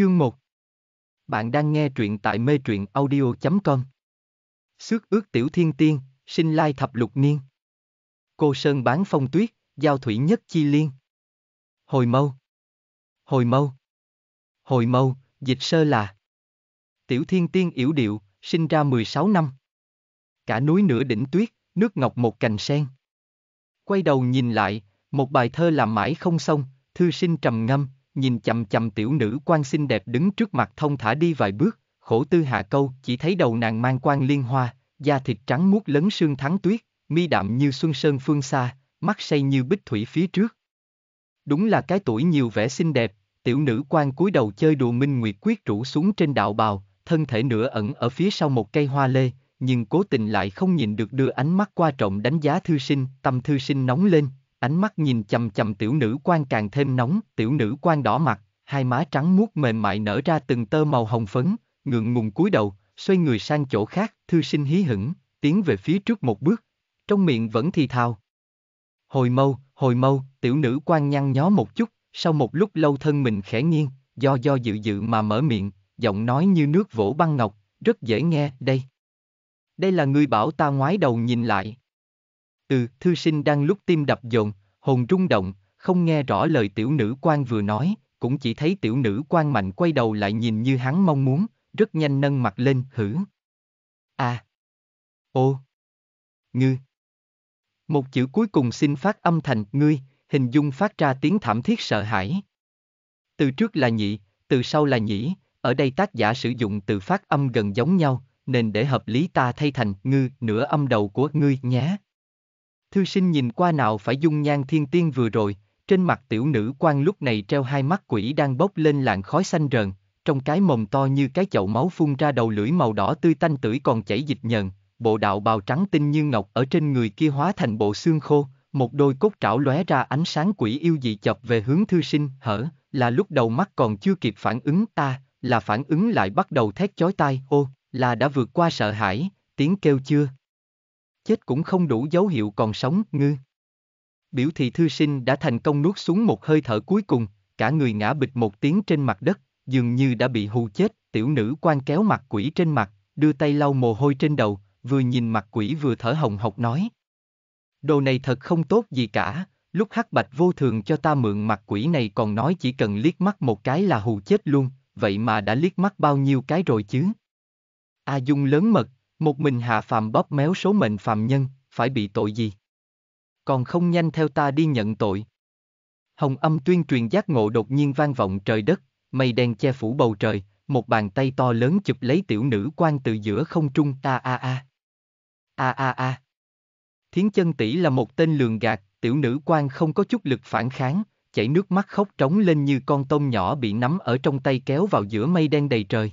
Chương 1 Bạn đang nghe truyện tại mê truyện audio.com Xước ước tiểu thiên tiên, sinh lai thập lục niên Cô Sơn bán phong tuyết, giao thủy nhất chi liên Hồi mâu Hồi mâu Hồi mâu, dịch sơ là Tiểu thiên tiên yểu điệu, sinh ra 16 năm Cả núi nửa đỉnh tuyết, nước ngọc một cành sen Quay đầu nhìn lại, một bài thơ làm mãi không xong, thư sinh trầm ngâm, nhìn chầm chầm tiểu nữ quan xinh đẹp đứng trước mặt thông thả đi vài bước, khổ tư hạ câu chỉ thấy đầu nàng mang quan liên hoa, da thịt trắng muốt lấn sương thắng tuyết, mi đạm như xuân sơn phương xa, mắt say như bích thủy phía trước. Đúng là cái tuổi nhiều vẻ xinh đẹp, tiểu nữ quan cúi đầu chơi đùa minh nguyệt quyết rủ xuống trên đạo bào, thân thể nửa ẩn ở phía sau một cây hoa lê, nhưng cố tình lại không nhìn được đưa ánh mắt qua trộm đánh giá thư sinh, tâm thư sinh nóng lên, ánh mắt nhìn chầm chầm tiểu nữ quan càng thêm nóng, tiểu nữ quan đỏ mặt, hai má trắng muốt mềm mại nở ra từng tơ màu hồng phấn, ngượng ngùng cúi đầu, xoay người sang chỗ khác, thư sinh hí hửng, tiến về phía trước một bước, trong miệng vẫn thì thào. Hồi mâu, hồi mâu, tiểu nữ quan nhăn nhó một chút, sau một lúc lâu thân mình khẽ nghiêng, do do dự dự mà mở miệng, giọng nói như nước vỗ băng ngọc, rất dễ nghe, đây. Đây là người bảo ta ngoái đầu nhìn lại, Ừ, thư sinh đang lúc tim đập dồn, hồn rung động, không nghe rõ lời tiểu nữ quan vừa nói, cũng chỉ thấy tiểu nữ quan mạnh quay đầu lại nhìn như hắn mong muốn, rất nhanh nâng mặt lên, hử. À. Ô. Ngư. Một chữ cuối cùng xin phát âm thành ngươi, hình dung phát ra tiếng thảm thiết sợ hãi. Từ trước là nhị, từ sau là nhĩ, ở đây tác giả sử dụng từ phát âm gần giống nhau, nên để hợp lý ta thay thành ngư nửa âm đầu của ngươi nhé. Thư sinh nhìn qua nào phải dung nhan thiên tiên vừa rồi, trên mặt tiểu nữ quan lúc này treo hai mắt quỷ đang bốc lên làn khói xanh rờn, trong cái mồm to như cái chậu máu phun ra đầu lưỡi màu đỏ tươi tanh tưởi còn chảy dịch nhờn, bộ đạo bào trắng tinh như ngọc ở trên người kia hóa thành bộ xương khô, một đôi cốt trảo lóe ra ánh sáng quỷ yêu dị chập về hướng thư sinh, hở, là lúc đầu mắt còn chưa kịp phản ứng ta, là phản ứng lại bắt đầu thét chói tai, ô, là đã vượt qua sợ hãi, tiếng kêu chưa chết cũng không đủ dấu hiệu còn sống, ngư. Biểu thị thư sinh đã thành công nuốt xuống một hơi thở cuối cùng, cả người ngã bịch một tiếng trên mặt đất, dường như đã bị hù chết, tiểu nữ quan kéo mặt quỷ trên mặt, đưa tay lau mồ hôi trên đầu, vừa nhìn mặt quỷ vừa thở hồng hộc nói. Đồ này thật không tốt gì cả, lúc hắc bạch vô thường cho ta mượn mặt quỷ này còn nói chỉ cần liếc mắt một cái là hù chết luôn, vậy mà đã liếc mắt bao nhiêu cái rồi chứ. A à Dung lớn mật, một mình hạ phàm bóp méo số mệnh phàm nhân, phải bị tội gì? Còn không nhanh theo ta đi nhận tội. Hồng âm tuyên truyền giác ngộ đột nhiên vang vọng trời đất, mây đen che phủ bầu trời, một bàn tay to lớn chụp lấy tiểu nữ quan từ giữa không trung ta a a. A a a. Thiến chân tỷ là một tên lường gạt, tiểu nữ quan không có chút lực phản kháng, chảy nước mắt khóc trống lên như con tôm nhỏ bị nắm ở trong tay kéo vào giữa mây đen đầy trời.